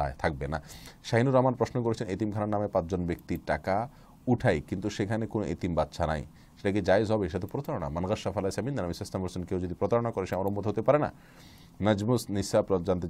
দায় থাকবে না শাহিনুর রহমান প্রশ্ন করেছেন এতিমখানার নামে পাঁচজন ব্যক্তির টাকা উঠাই কিন্তু সেখানে কোনো এতিম বাচ্চা নাই সেটা কি জায়জ হবে সেটা তো প্রতারণা মানগাস সাফালা সামিন নাম ইসলাম হোসেন কেউ যদি প্রতারণা করে সে আমার হতে পারে না নাজমুস নিসা জানতে